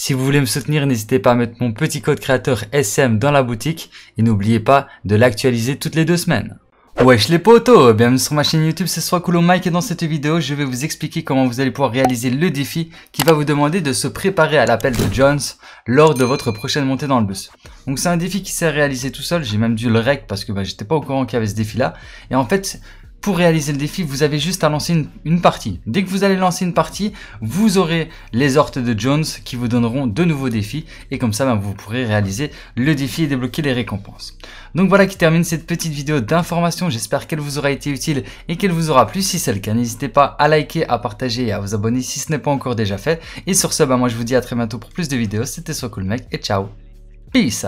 Si vous voulez me soutenir, n'hésitez pas à mettre mon petit code créateur SM dans la boutique et n'oubliez pas de l'actualiser toutes les deux semaines. Wesh les potos Bienvenue sur ma chaîne YouTube, c'est soit Coolo Mike et dans cette vidéo, je vais vous expliquer comment vous allez pouvoir réaliser le défi qui va vous demander de se préparer à l'appel de Jones lors de votre prochaine montée dans le bus. Donc c'est un défi qui s'est réalisé tout seul, j'ai même dû le rec parce que bah, j'étais pas au courant qu'il y avait ce défi là. Et en fait, réaliser le défi, vous avez juste à lancer une, partie. Dès que vous allez lancer une partie, vous aurez les hortes de Jones qui vous donneront de nouveaux défis et comme ça, ben, vous pourrez réaliser le défi et débloquer les récompenses. Donc voilà qui termine cette petite vidéo d'information. J'espère qu'elle vous aura été utile et qu'elle vous aura plu. Si c'est le cas, n'hésitez pas à liker, à partager et à vous abonner si ce n'est pas encore déjà fait. Et sur ce, ben, moi je vous dis à très bientôt pour plus de vidéos. C'était Cool Mec et ciao. Peace